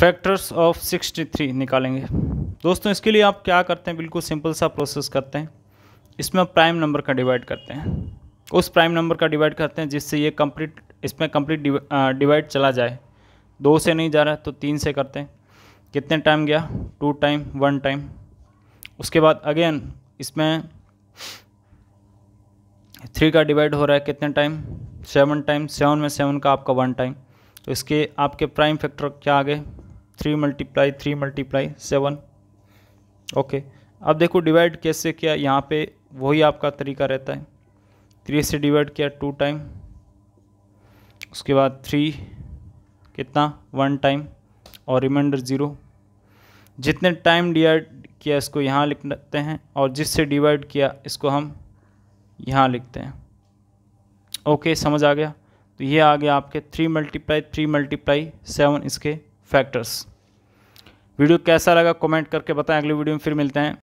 factors of 63 निकालेंगे दोस्तों इसके लिए आप क्या करते हैं बिल्कुल सिंपल सा प्रोसेस करते हैं इसमें आप प्राइम नंबर का डिवाइड करते हैं उस प्राइम नंबर का डिवाइड करते हैं जिससे ये कंप्लीट इसमें कंप्लीट डिवाइड चला जाए दो से नहीं जा रहा है तो तीन से करते हैं कितने टाइम गया टू टाइम वन टाइम उसके बाद अगेन इसमें थ्री का डिवाइड हो रहा है कितने टाइम सेवन टाइम सेवन में सेवन का आपका वन टाइम तो इसके आपके प्राइम फैक्टर क्या आ गए three multiply three multiply seven okay अब देखो डिवाइड कैसे किया यहाँ पे वही आपका तरीका रहता है थ्री से डिवाइड किया टू टाइम उसके बाद थ्री कितना वन टाइम और रिमाइंडर ज़ीरो जितने टाइम डिवाइड किया इसको यहाँ लिखते हैं और जिससे डिवाइड किया इसको हम यहाँ लिखते हैं ओके समझ आ गया तो ये आ गया आपके three multiply three multiply seven इसके फैक्टर्स वीडियो कैसा लगा कमेंट करके बताएं अगली वीडियो में फिर मिलते हैं